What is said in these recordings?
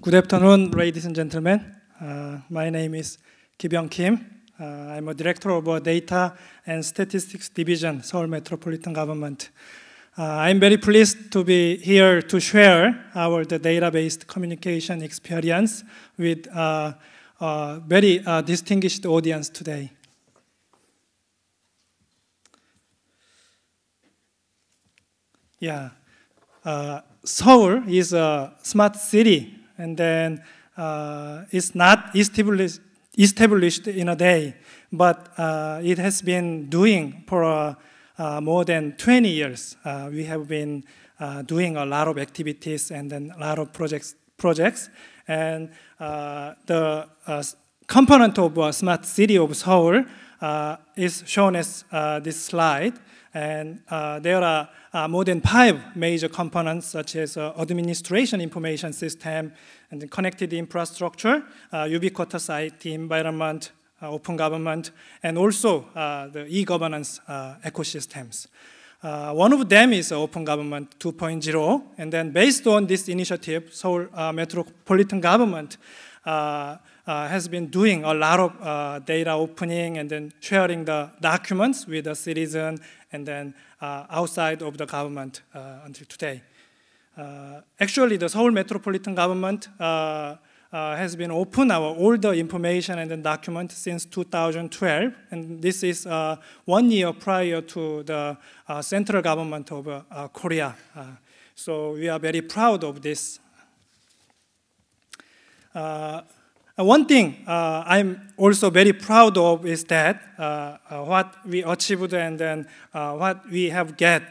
Good afternoon, ladies and gentlemen. Uh, my name is Kibyung Kim. Uh, I'm a director of a data and statistics division, Seoul Metropolitan Government. Uh, I'm very pleased to be here to share our database communication experience with uh, a very uh, distinguished audience today. Yeah, uh, Seoul is a smart city and then uh, it's not established, established in a day, but uh, it has been doing for uh, more than 20 years. Uh, we have been uh, doing a lot of activities and then a lot of projects, projects. and uh, the component of smart city of Seoul is shown as this slide. And uh, there are uh, more than five major components, such as uh, administration information system, and connected infrastructure, ubiquitous uh, IT environment, uh, open government, and also uh, the e-governance ecosystems. Uh, one of them is Open Government 2.0, and then based on this initiative, Seoul uh, Metropolitan Government uh, uh, has been doing a lot of uh, data opening and then sharing the documents with the citizen and then uh, outside of the government until today. actually, the Seoul Metropolitan Government uh, has been open our all the information and the document since 2012, and this is uh, one year prior to the uh, central government of Korea. so we are very proud of this. Uh, one thing uh, I'm also very proud of is that uh, uh what we achieved and then uh, what we have get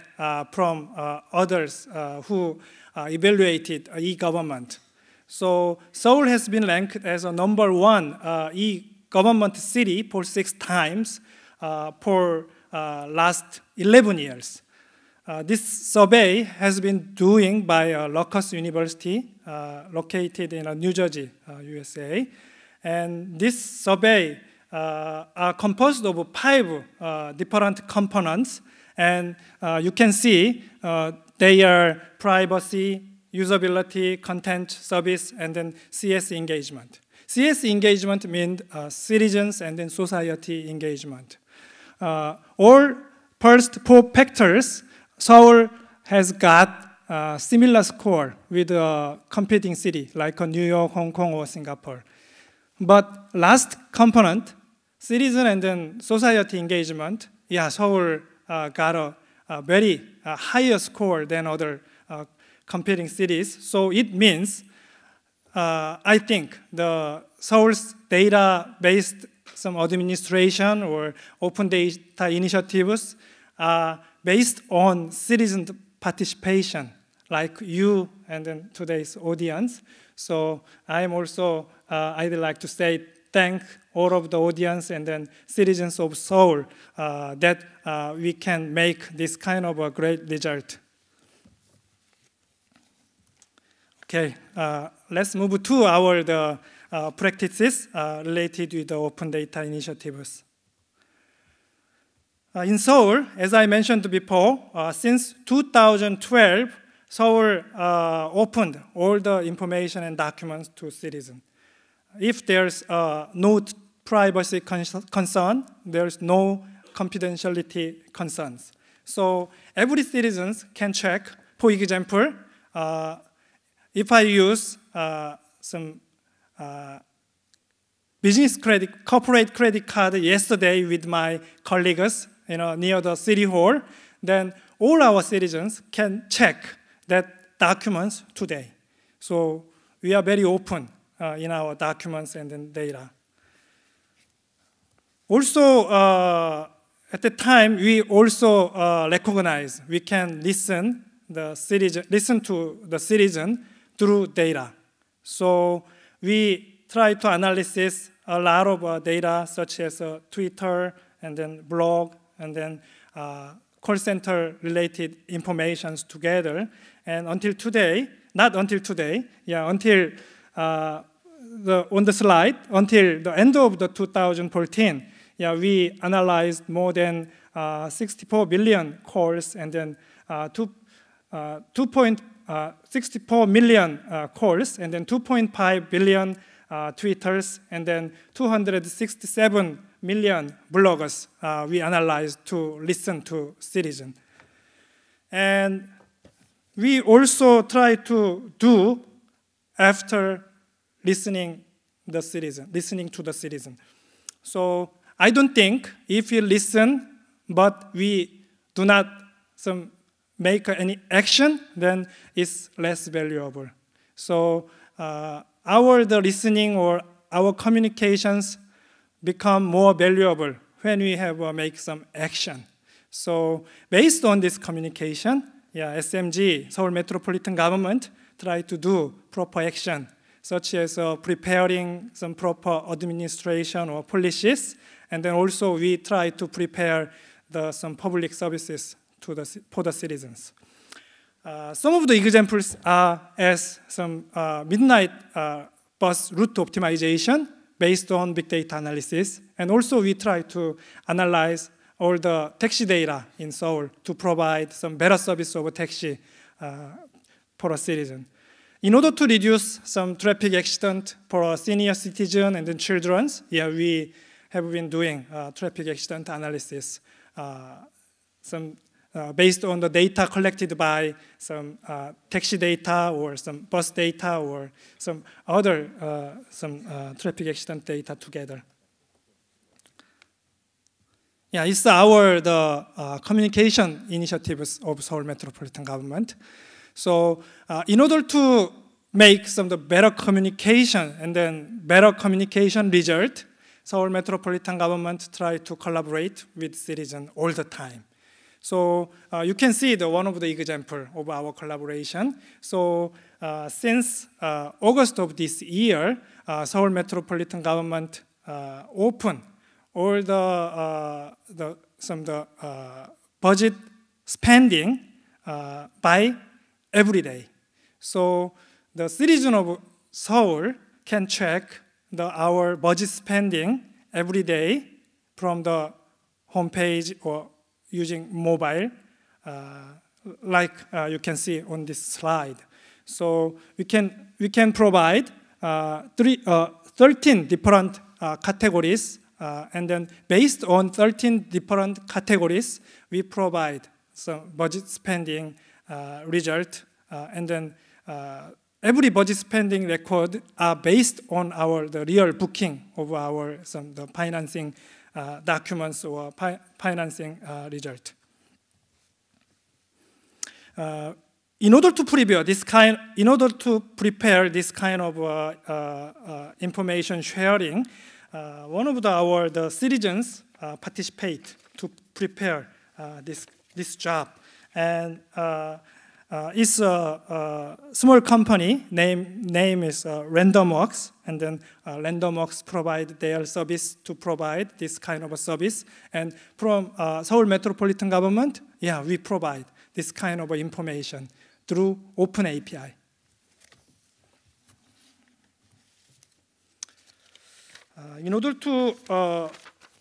from others who evaluated e-government. So Seoul has been ranked as a number one e-government city for six times for last 11 years. Uh, this survey has been doing by uh, Locust University, uh, located in New Jersey, USA. And this survey uh, are composed of five uh, different components. And uh, you can see uh, they are privacy, usability, content, service, and then CS engagement. CS engagement means uh, citizens and then society engagement. Uh, all first four factors, Seoul has got a similar score with a competing city like New York, Hong Kong, or Singapore. But last component, citizen and then society engagement, yeah, Seoul uh, got a, a very uh, higher score than other uh, competing cities. So it means, uh, I think, the Seoul's data-based some administration or open data initiatives are based on citizen participation like you and then today's audience. So I'm also, uh, I'd like to say thank all of the audience and then citizens of Seoul uh, that uh, we can make this kind of a great result. Okay, uh, let's move to our the, uh, practices uh, related with the open data initiatives. in Seoul, as I mentioned before, since 2012, Seoul uh, opened all the information and documents to citizens. If there's uh, no privacy concern, there's no confidentiality concerns. So every citizen can check, for example, uh, if I use uh, some uh, business credit, corporate credit card yesterday with my colleagues you know, near the city hall, then all our citizens can check that documents today. So we are very open uh, in our documents and data. Also, uh, at the time, we also uh, recognize we can listen the citizen, listen to the citizen through data. So we try to analyze a lot of uh, data such as uh, Twitter and then blog and then uh, call center related informations together and until today, not until today, yeah, until uh, the, on the slide, until the end of the 2014, yeah, we analyzed more than uh, 64 billion calls and then uh, 2, uh, 2.64 uh, million uh, calls and then 2.5 billion uh, tweeters and then 267 million bloggers we analyzed to listen to citizen. And we also try to do after listening the citizen, listening to the citizen. So I don't think if we listen, but we do not some make any action, then it's less valuable. So uh, our the listening or our communications become more valuable when we have uh, make some action. So based on this communication, yeah, SMG, Seoul Metropolitan Government, try to do proper action, such as uh, preparing some proper administration or policies, and then also we try to prepare the, some public services to the, for the citizens. Uh, some of the examples are as some uh, midnight uh, bus route optimization based on big data analysis, and also we try to analyze all the taxi data in Seoul to provide some better service of taxi uh, for a citizen. In order to reduce some traffic accident for our senior citizen and then children, yeah, we have been doing uh, traffic accident analysis, uh, some uh, based on the data collected by some uh, taxi data or some bus data or some other uh, some traffic accident data together. Yeah, it's our the uh, communication initiatives of Seoul Metropolitan Government. So uh, in order to make some the better communication and then better communication result, Seoul Metropolitan Government try to collaborate with citizen all the time. So uh, you can see the one of the example of our collaboration. So uh, since uh, August of this year, uh, Seoul Metropolitan Government uh, opened or the, uh, the some the uh, budget spending uh, by every day. So the citizen of Seoul can check the our budget spending every day from the homepage or using mobile, uh, like uh, you can see on this slide. So we can we can provide uh, three, 13 different categories uh, and then based on 13 different categories, we provide some budget spending uh, result. Uh, and then uh, every budget spending record are based on our the real booking of our some the financing uh, documents or financing uh, result. in order to prepare this kind, in order to prepare this kind of information sharing, uh, one of the, our the citizens uh, participate to prepare uh, this, this job. And uh, it's a, a, small company. Name name is uh, RandomWorks, and then uh, RandomWorks provide their service to provide this kind of a service. And from uh, Seoul Metropolitan Government, yeah, we provide this kind of information through Open API. in order to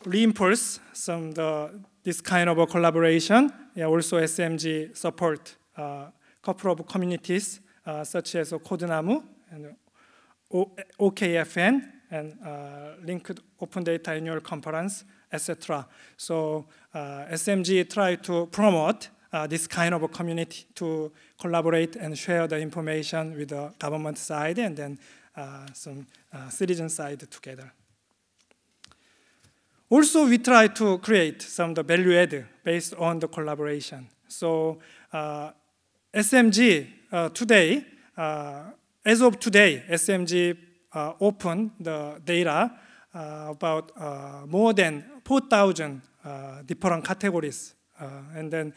reinforce some the, this kind of a collaboration, yeah, also SMG support a uh, couple of communities uh, such as Codenamu and OKFN and uh, linked open data annual conference, etc. So SMG try to promote uh, this kind of a community to collaborate and share the information with the government side and then uh, some uh, citizen side together. Also, we try to create some the value add based on the collaboration. So uh, SMG uh, today, uh, as of today, SMG uh, opened the data uh, about uh, more than 4,000 uh, different categories. and then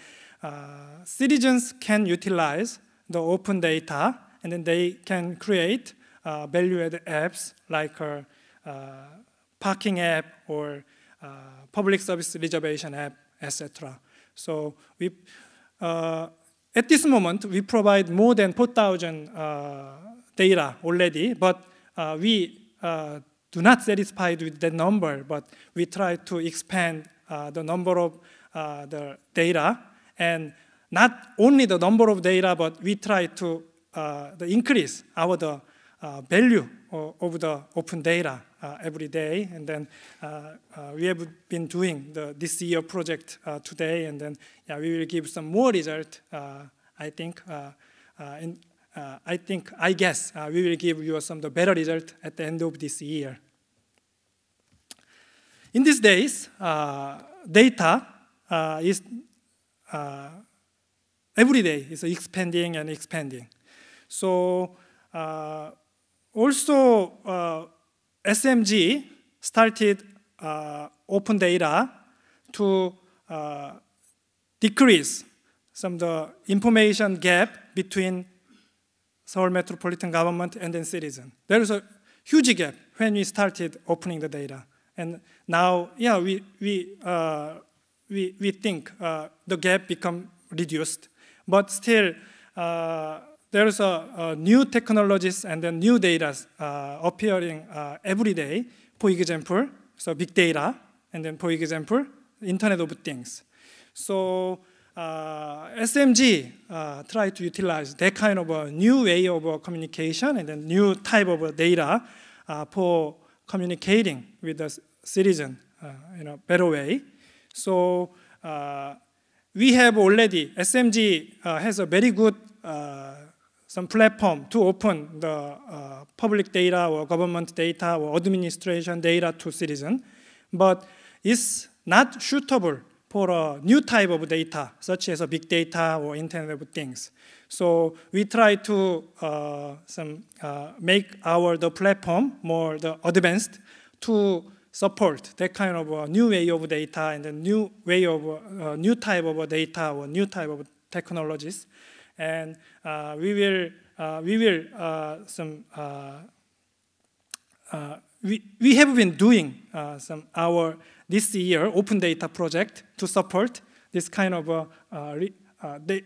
citizens can utilize the open data and then they can create value-added apps like a parking app or uh, public service reservation app, etc. So we, uh, at this moment, we provide more than 4,000 uh, data already, but we do not satisfied with that number, but we try to expand uh, the number of uh, the data and not only the number of data, but we try to uh, increase our the uh, value of the open data uh, every day. And then uh, we have been doing the, this year project today, and then yeah, we will give some more result, I think. and I think, I guess, we will give you some the better result at the end of this year. In these days, data is every day is expanding and expanding. So uh, also uh, SMG started uh, open data to uh, decrease some of the information gap between Seoul metropolitan government and then citizen. There is a huge gap when we started opening the data. And now, yeah, we, we, uh, we, we think uh, the gap become reduced. But still, uh, there's a, a new technologies and then new data uh, appearing uh, every day. For example, so big data, and then for example, Internet of Things. So uh, SMG uh, try to utilize that kind of a new way of communication and a new type of data uh, for communicating with the citizen uh, in a better way. So uh, we have already, SMG has a very good uh, some platform to open the uh, public data or government data or administration data to citizen, but it's not suitable for a new type of data, such as a big data or Internet of Things. So we try to uh, some, uh, make our the platform more the advanced to support that kind of a new way of data and a new way of uh, new type of data or new type of technologies, and uh, we will uh, we will uh, some we, we have been doing some our this year open data project to support this kind of re, they,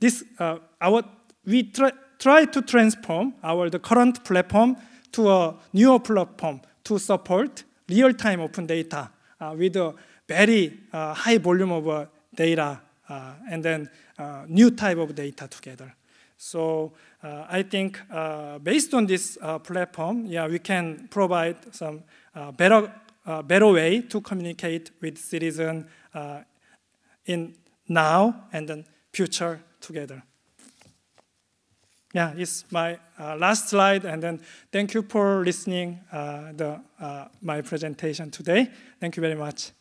this our we try try to transform our the current platform to a newer platform to support real-time open data uh, with a very uh, high volume of uh, data uh, and then uh, new type of data together. So uh, I think based on this platform, yeah, we can provide some better, better way to communicate with citizen in now and then future together. Yeah, it's my uh, last slide, and then thank you for listening uh, the, uh, my presentation today. Thank you very much.